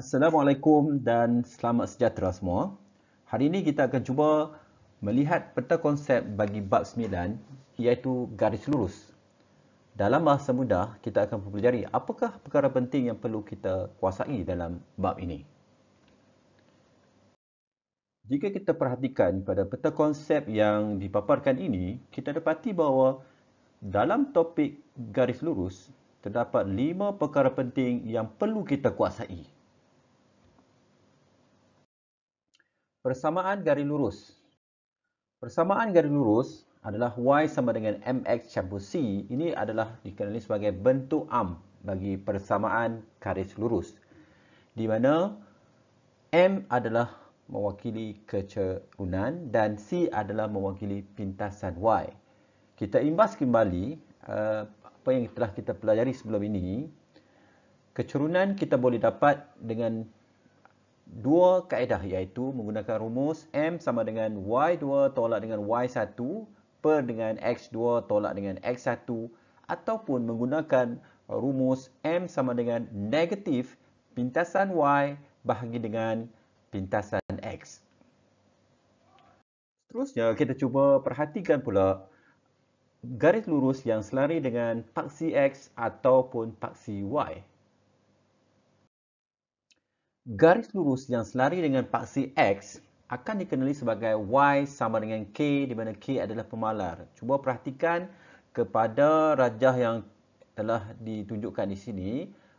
Assalamualaikum dan selamat sejahtera semua. Hari ini kita akan cuba melihat peta konsep bagi bab 9 iaitu garis lurus. Dalam bahasa mudah, kita akan mempelajari apakah perkara penting yang perlu kita kuasai dalam bab ini. Jika kita perhatikan pada peta konsep yang dipaparkan ini, kita dapati bahawa dalam topik garis lurus, terdapat lima perkara penting yang perlu kita kuasai. Persamaan garis lurus. Persamaan garis lurus adalah y sama dengan mx campur c. Ini adalah dikenali sebagai bentuk am bagi persamaan garis lurus. Di mana m adalah mewakili kecerunan dan c adalah mewakili pintasan y. Kita imbas kembali eh, apa yang telah kita pelajari sebelum ini. Kecerunan kita boleh dapat dengan dua kaedah iaitu menggunakan rumus M sama dengan Y2 tolak dengan Y1 per dengan X2 tolak dengan X1 ataupun menggunakan rumus M sama dengan negatif pintasan Y bahagi dengan pintasan X. Terusnya kita cuba perhatikan pula garis lurus yang selari dengan paksi X ataupun paksi Y garis lurus yang selari dengan paksi X akan dikenali sebagai Y sama dengan K di mana K adalah pemalar. Cuba perhatikan kepada rajah yang telah ditunjukkan di sini.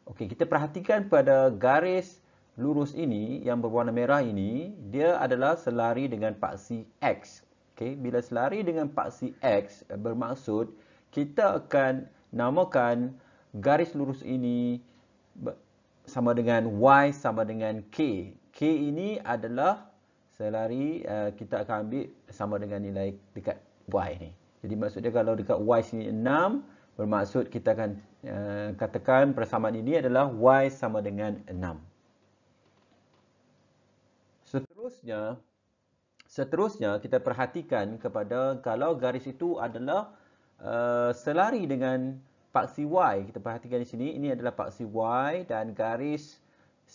Okey, kita perhatikan pada garis lurus ini yang berwarna merah ini, dia adalah selari dengan paksi X. Okay, bila selari dengan paksi X bermaksud kita akan namakan garis lurus ini sama dengan Y sama dengan K. K ini adalah selari uh, kita akan ambil sama dengan nilai dekat Y ni. Jadi maksudnya kalau dekat Y sini 6, bermaksud kita akan uh, katakan persamaan ini adalah Y sama dengan 6. Seterusnya, seterusnya kita perhatikan kepada kalau garis itu adalah uh, selari dengan paksi Y. Kita perhatikan di sini, ini adalah paksi Y dan garis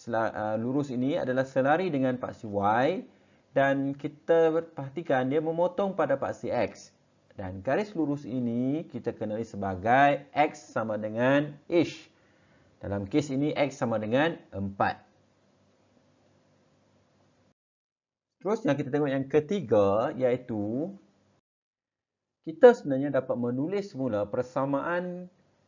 uh, lurus ini adalah selari dengan paksi Y. Dan kita perhatikan dia memotong pada paksi X. Dan garis lurus ini kita kenali sebagai X sama dengan H. Dalam kes ini, X sama dengan 4. yang kita tengok yang ketiga iaitu kita sebenarnya dapat menulis semula persamaan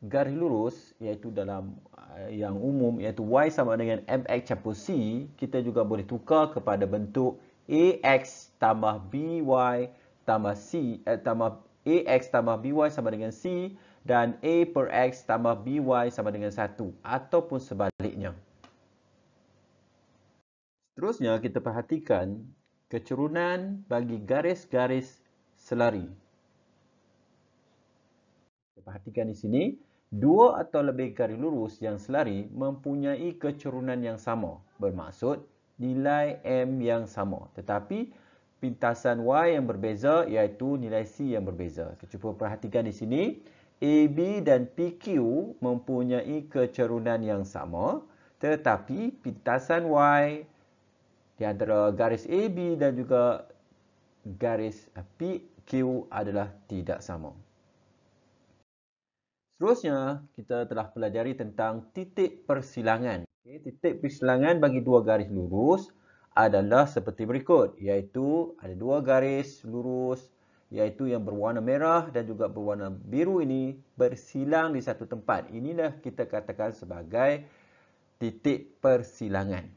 garis lurus iaitu dalam uh, yang umum iaitu y sama dengan mx campur c kita juga boleh tukar kepada bentuk ax tambah by tambah c eh, tambah ax tambah by sama dengan c dan a per x tambah by sama dengan 1 ataupun sebaliknya. Terusnya kita perhatikan kecerunan bagi garis-garis selari. Kita perhatikan di sini dua atau lebih garis lurus yang selari mempunyai kecerunan yang sama. Bermaksud nilai M yang sama. Tetapi pintasan Y yang berbeza iaitu nilai C yang berbeza. Kita cuba perhatikan di sini. AB dan PQ mempunyai kecerunan yang sama. Tetapi pintasan Y di antara garis AB dan juga garis PQ adalah tidak sama. Seterusnya, kita telah pelajari tentang titik persilangan. Okay, titik persilangan bagi dua garis lurus adalah seperti berikut. Iaitu ada dua garis lurus iaitu yang berwarna merah dan juga berwarna biru ini bersilang di satu tempat. Inilah kita katakan sebagai titik persilangan.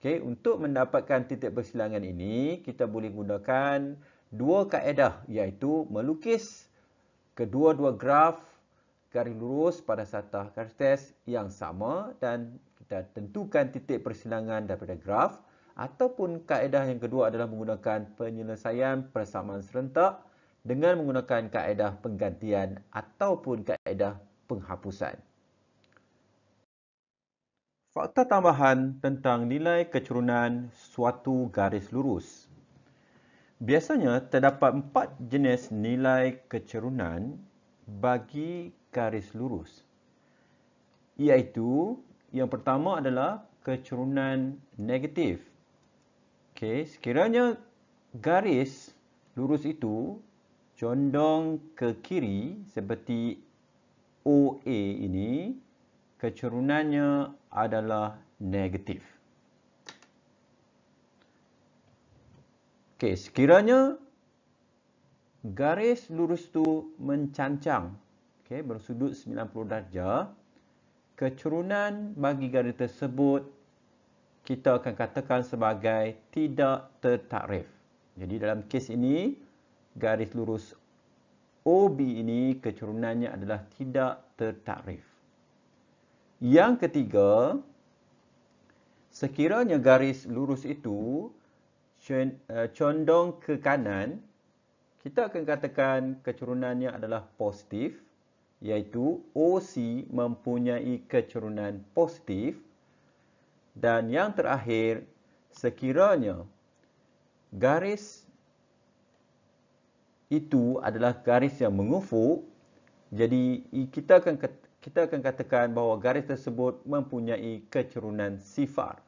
Okay, untuk mendapatkan titik persilangan ini, kita boleh gunakan dua kaedah iaitu melukis kedua-dua graf garis lurus pada satu kertas yang sama dan kita tentukan titik persilangan daripada graf ataupun kaedah yang kedua adalah menggunakan penyelesaian persamaan serentak dengan menggunakan kaedah penggantian ataupun kaedah penghapusan. Fakta tambahan tentang nilai kecerunan suatu garis lurus. Biasanya terdapat empat jenis nilai kecerunan bagi garis lurus. Iaitu, yang pertama adalah kecerunan negatif. Okay, sekiranya garis lurus itu condong ke kiri seperti OA ini, kecerunannya adalah negatif. Okay, sekiranya garis lurus tu mencancang okey bersudut 90 darjah kecerunan bagi garis tersebut kita akan katakan sebagai tidak tertakrif jadi dalam kes ini garis lurus OB ini kecerunannya adalah tidak tertakrif yang ketiga sekiranya garis lurus itu eh, condong ke kanan kita akan katakan kecerunannya adalah positif iaitu OC mempunyai kecerunan positif dan yang terakhir sekiranya garis itu adalah garis yang mengufuk jadi kita akan kita akan katakan bahawa garis tersebut mempunyai kecerunan sifar